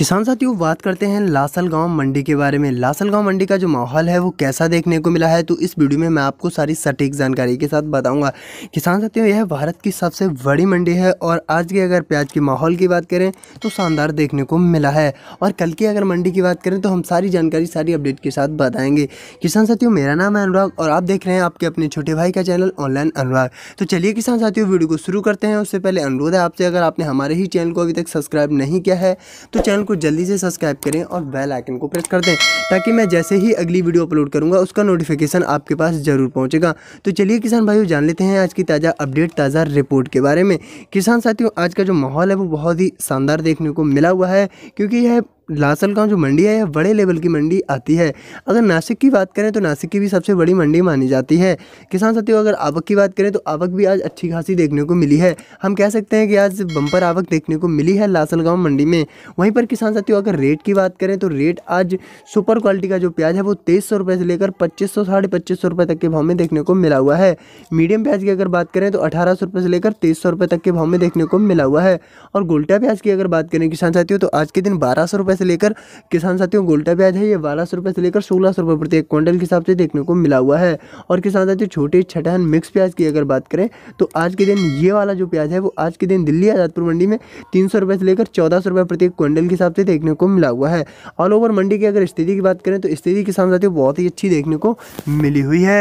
किसान साथियों बात करते हैं लासल गांव मंडी के बारे में लासल गांव मंडी का जो माहौल है वो कैसा देखने को मिला है तो इस वीडियो में मैं आपको सारी सटीक जानकारी के साथ बताऊंगा किसान साथियों यह भारत की सबसे बड़ी मंडी है और आज के अगर प्याज के माहौल की बात करें तो शानदार देखने को मिला है और कल की अगर मंडी की बात करें तो हम सारी जानकारी सारी अपडेट के साथ बताएंगे किसान साथियों मेरा नाम है अनुराग और आप देख रहे हैं आपके अपने छोटे भाई का चैनल ऑनलाइन अनुराग तो चलिए किसान साथियों वीडियो को शुरू करते हैं उससे पहले अनुरोध है आपसे अगर आपने हमारे ही चैनल को अभी तक सब्सक्राइब नहीं किया है तो चैनल को जल्दी से सब्सक्राइब करें और बेल आइकन को प्रेस कर दें ताकि मैं जैसे ही अगली वीडियो अपलोड करूँगा उसका नोटिफिकेशन आपके पास ज़रूर पहुँचेगा तो चलिए किसान भाइयों जान लेते हैं आज की ताज़ा अपडेट ताज़ा रिपोर्ट के बारे में किसान साथियों आज का जो माहौल है वो बहुत ही शानदार देखने को मिला हुआ है क्योंकि यह लासलगांव जो मंडी है यह बड़े लेवल की मंडी आती है अगर नासिक की बात करें तो नासिक की भी सबसे बड़ी मंडी मानी जाती है किसान साथियों अगर आवक की बात करें तो आवक भी आज अच्छी खासी देखने को मिली है हम कह सकते हैं कि आज बम्पर आवक देखने को मिली है लासलगांव मंडी में वहीं पर किसान साथियों अगर रेट की बात करें तो रेट आज सुपर क्वालिटी का जो प्याज है वो तेईस सौ रुपये से लेकर पच्चीस सौ साढ़े पच्चीस सौ रुपये तक के भाव में देखने को मिला हुआ है मीडियम प्याज की अगर बात करें तो अठारह सौ रुपये से लेकर तेईस सौ रुपये तक के भाव में देखने को मिला हुआ है और गोल्टा प्याज की अगर बात करें किसान साथियों तो आज के दिन बारह सौ रुपये से लेकर किसान साथियों गोल्टा प्याज है ये बारह सौ से लेकर सोलह सौ प्रति एक क्विंटल के हिसाब से देखने को मिला हुआ है और किसान साथियों छोटे छठहन मिक्स प्याज की अगर बात करें तो आज के दिन ये वाला जो प्याज है वो आज के दिन दिल्ली आजादपुर मंडी में तीन सौ से लेकर चौदह सौ प्रति एक क्विंटल के हिसाब से देखने को मिला हुआ है ऑल ओवर मंडी की अगर स्थिति की बात करें तो स्थिति किसान साथियों बहुत ही अच्छी देखने को मिली हुई है